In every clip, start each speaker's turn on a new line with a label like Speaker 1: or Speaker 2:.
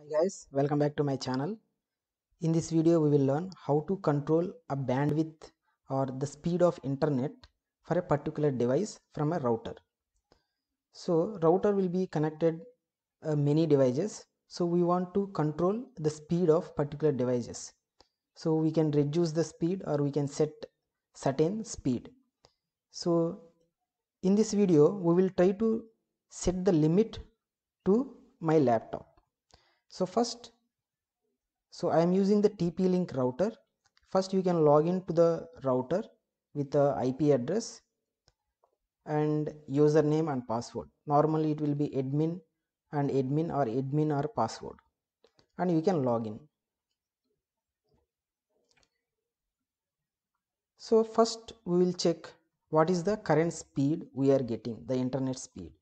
Speaker 1: Hi guys, welcome back to my channel. In this video we will learn how to control a bandwidth or the speed of internet for a particular device from a router. So router will be connected uh, many devices. So we want to control the speed of particular devices. So we can reduce the speed or we can set certain speed. So in this video we will try to set the limit to my laptop so first so i am using the tp link router first you can log into the router with the ip address and username and password normally it will be admin and admin or admin or password and you can log in so first we will check what is the current speed we are getting the internet speed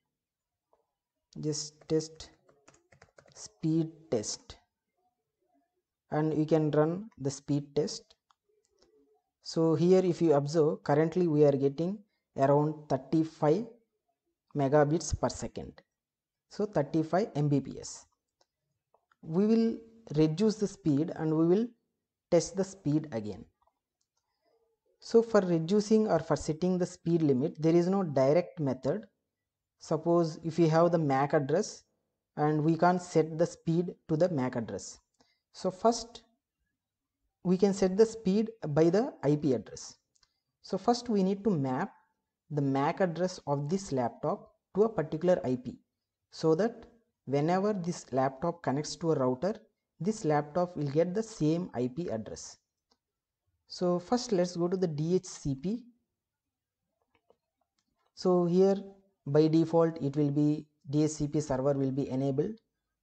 Speaker 1: just test speed test and we can run the speed test so here if you observe currently we are getting around 35 megabits per second so 35 mbps we will reduce the speed and we will test the speed again so for reducing or for setting the speed limit there is no direct method suppose if you have the mac address and we can't set the speed to the MAC address. So first we can set the speed by the IP address. So first we need to map the MAC address of this laptop to a particular IP so that whenever this laptop connects to a router this laptop will get the same IP address. So first let's go to the DHCP. So here by default it will be DSCP server will be enabled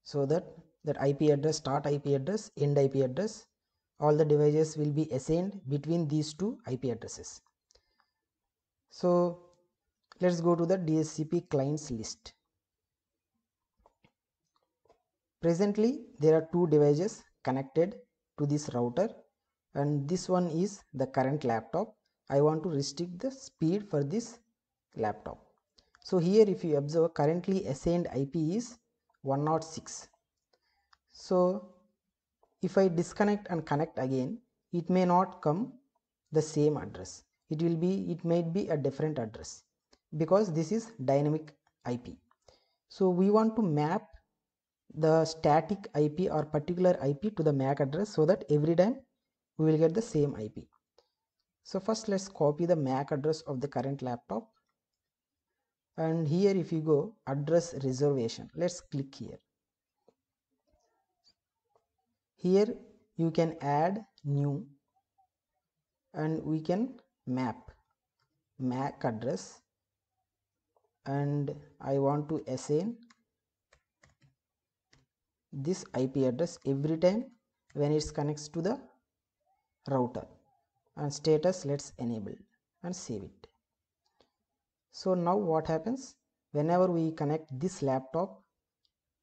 Speaker 1: so that that IP address start IP address end IP address all the devices will be assigned between these two IP addresses. So let's go to the DSCP clients list. Presently there are two devices connected to this router and this one is the current laptop. I want to restrict the speed for this laptop. So here if you observe currently assigned IP is 106. So if I disconnect and connect again it may not come the same address. It will be it might be a different address because this is dynamic IP. So we want to map the static IP or particular IP to the MAC address so that every time we will get the same IP. So first let's copy the MAC address of the current laptop and here if you go address reservation let's click here here you can add new and we can map mac address and I want to assign this IP address every time when it connects to the router and status let's enable and save it so now what happens whenever we connect this laptop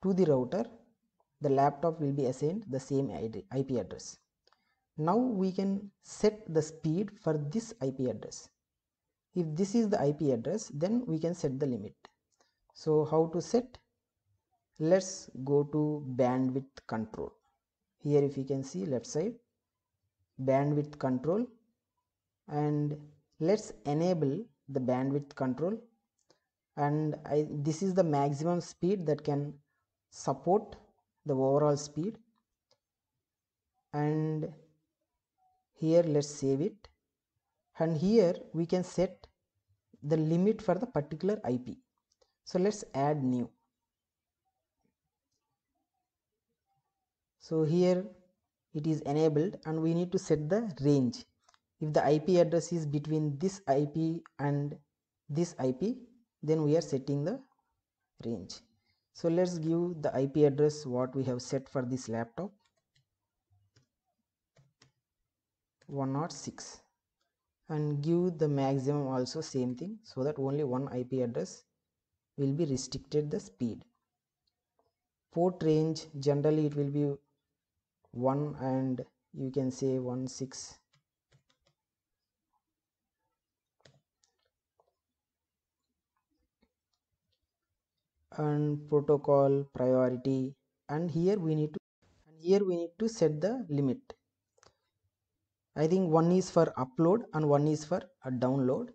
Speaker 1: to the router the laptop will be assigned the same IP address. Now we can set the speed for this IP address. If this is the IP address then we can set the limit. So how to set? Let's go to bandwidth control. Here if you can see left side bandwidth control and let's enable the bandwidth control and I, this is the maximum speed that can support the overall speed and here let's save it and here we can set the limit for the particular IP so let's add new so here it is enabled and we need to set the range if the IP address is between this IP and this IP then we are setting the range so let's give the IP address what we have set for this laptop 106 and give the maximum also same thing so that only one IP address will be restricted the speed port range generally it will be 1 and you can say 16 and protocol priority and here we need to here we need to set the limit I think one is for upload and one is for a download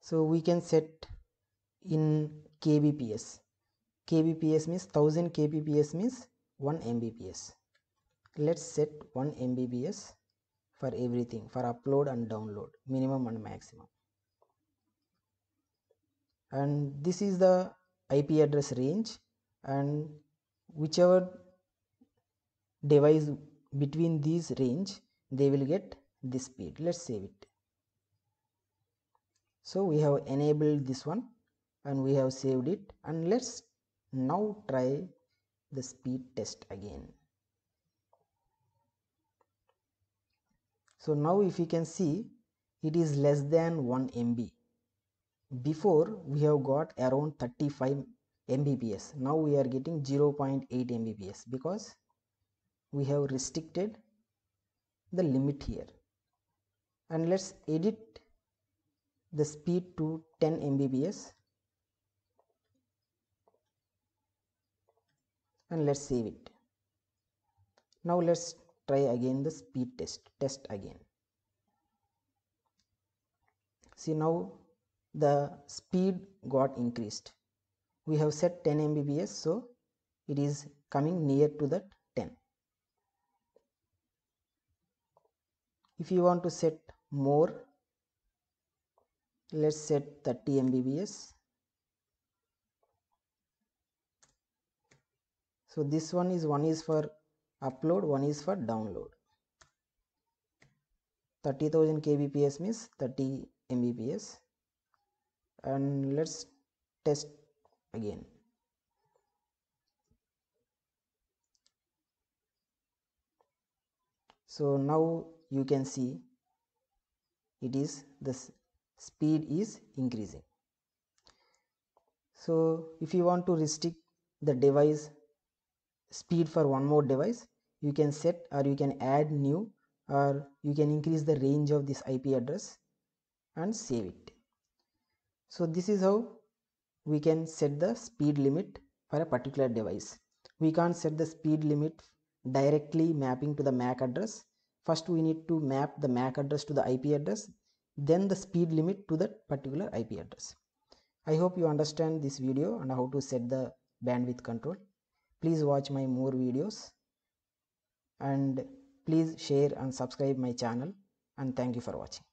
Speaker 1: so we can set in kbps kbps means 1000 kbps means 1 mbps let's set 1 mbps for everything for upload and download minimum and maximum and this is the IP address range and whichever device between these range they will get this speed let's save it so we have enabled this one and we have saved it and let's now try the speed test again so now if you can see it is less than 1 MB before we have got around 35 mbps now we are getting 0.8 mbps because we have restricted the limit here and let's edit the speed to 10 mbps and let's save it now let's try again the speed test test again see now the speed got increased we have set 10 mbps so it is coming near to the 10 if you want to set more let's set 30 mbps so this one is one is for upload one is for download 30000 kbps means 30 mbps and let's test again so now you can see it is the speed is increasing so if you want to restrict the device speed for one more device you can set or you can add new or you can increase the range of this IP address and save it so this is how we can set the speed limit for a particular device we can't set the speed limit directly mapping to the MAC address first we need to map the MAC address to the IP address then the speed limit to that particular IP address I hope you understand this video and how to set the bandwidth control please watch my more videos and please share and subscribe my channel and thank you for watching